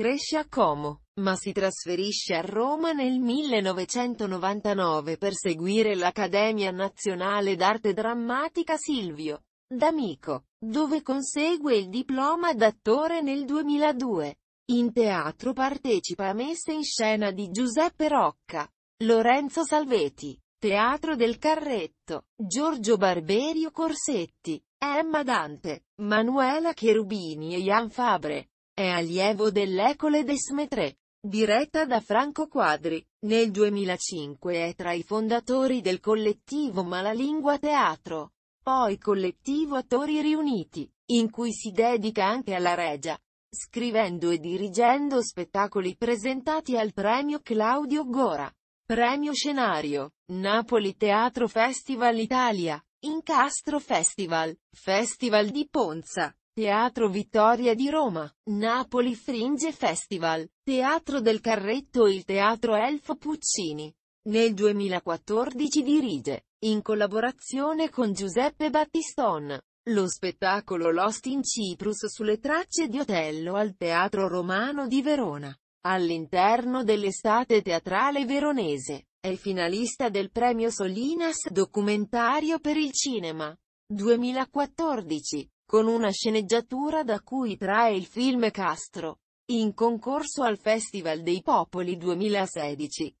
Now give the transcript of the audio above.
cresce a Como, ma si trasferisce a Roma nel 1999 per seguire l'Accademia Nazionale d'Arte Drammatica Silvio D'Amico, dove consegue il diploma d'attore nel 2002. In teatro partecipa a messe in scena di Giuseppe Rocca, Lorenzo Salvetti, Teatro del Carretto, Giorgio Barberio Corsetti, Emma Dante, Manuela Cherubini e Jan Fabre. È allievo dell'Ecole des Maîtres, diretta da Franco Quadri. Nel 2005 è tra i fondatori del collettivo Malalingua Teatro, poi collettivo Attori Riuniti, in cui si dedica anche alla regia, scrivendo e dirigendo spettacoli presentati al premio Claudio Gora. Premio Scenario, Napoli Teatro Festival Italia, Incastro Festival, Festival di Ponza, Teatro Vittoria di Roma, Napoli Fringe Festival, Teatro del Carretto e il Teatro Elfo Puccini. Nel 2014 dirige, in collaborazione con Giuseppe Battiston, lo spettacolo Lost in Cyprus sulle tracce di Otello al Teatro Romano di Verona. All'interno dell'estate teatrale veronese, è finalista del premio Solinas Documentario per il Cinema 2014 con una sceneggiatura da cui trae il film Castro, in concorso al Festival dei Popoli 2016.